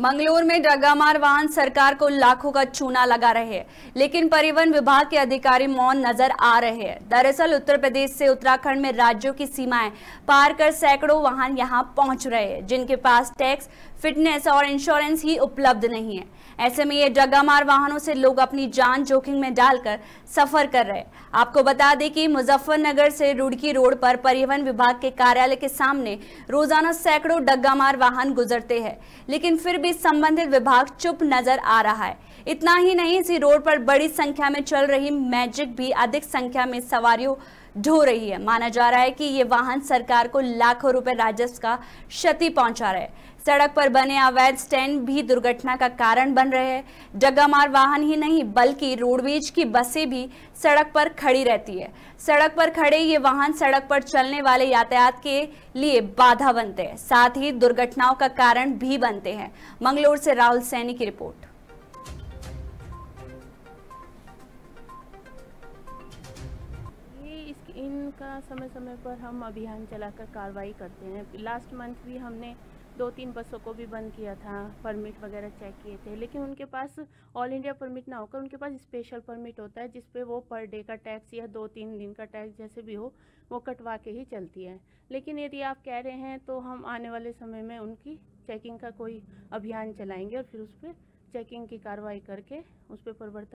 मंगलोर में डगामार वाहन सरकार को लाखों का चूना लगा रहे हैं लेकिन परिवहन विभाग के अधिकारी मौन नजर आ रहे हैं दरअसल उत्तर प्रदेश से उत्तराखंड में राज्यों की सीमाएं पार कर सैकड़ों वाहन यहां पहुंच रहे हैं जिनके पास टैक्स फिटनेस और इंश्योरेंस ही उपलब्ध नहीं है ऐसे में ये डगामार वाहनों से लोग अपनी जान जोखिम में डालकर सफर कर रहे आपको बता दें कि मुजफ्फरनगर से रुड़की रोड पर परिवहन विभाग के कार्यालय के सामने रोजाना सैकड़ों डगामार वाहन गुजरते हैं लेकिन फिर भी संबंधित विभाग चुप नजर आ रहा है इतना ही नहीं इसी रोड पर बड़ी संख्या में चल रही मैजिक भी अधिक संख्या में सवारियों ढो रही है माना जा रहा है कि ये वाहन सरकार को लाखों रुपए राजस्व का क्षति पहुंचा रहे सड़क पर बने अवैध स्टैंड भी दुर्घटना का कारण बन रहे हैं डगामार वाहन ही नहीं बल्कि रोडवेज की बसें भी सड़क पर खड़ी रहती है सड़क पर खड़े ये वाहन सड़क पर चलने वाले यातायात के लिए बाधा बनते हैं साथ ही दुर्घटनाओं का कारण भी बनते हैं मंगलोर से राहुल सैनी की रिपोर्ट इनका समय समय पर हम अभियान चलाकर कार्रवाई करते हैं लास्ट मंथ भी हमने दो तीन बसों को भी बंद किया था परमिट वगैरह चेक किए थे लेकिन उनके पास ऑल इंडिया परमिट ना होकर उनके पास स्पेशल परमिट होता है जिस पे वो पर डे का टैक्स या दो तीन दिन का टैक्स जैसे भी हो वो कटवा के ही चलती है लेकिन यदि आप कह रहे हैं तो हम आने वाले समय में उनकी चेकिंग का कोई अभियान चलाएँगे और फिर उस पर चेकिंग की कार्रवाई करके उस पर परिवर्तन